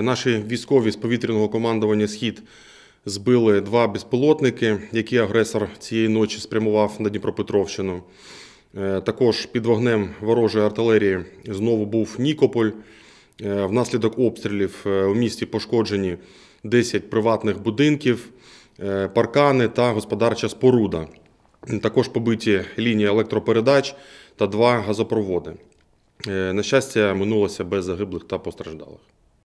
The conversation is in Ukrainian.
Наші військові з повітряного командування Схід збили два безпілотники, які агресор цієї ночі спрямував на Дніпропетровщину. Е, також під вогнем ворожої артилерії знову був Нікополь. Е, внаслідок обстрілів е, у місті пошкоджені 10 приватних будинків, паркани та господарча споруда. Також побиті лінії електропередач та два газопроводи. На щастя, минулося без загиблих та постраждалих.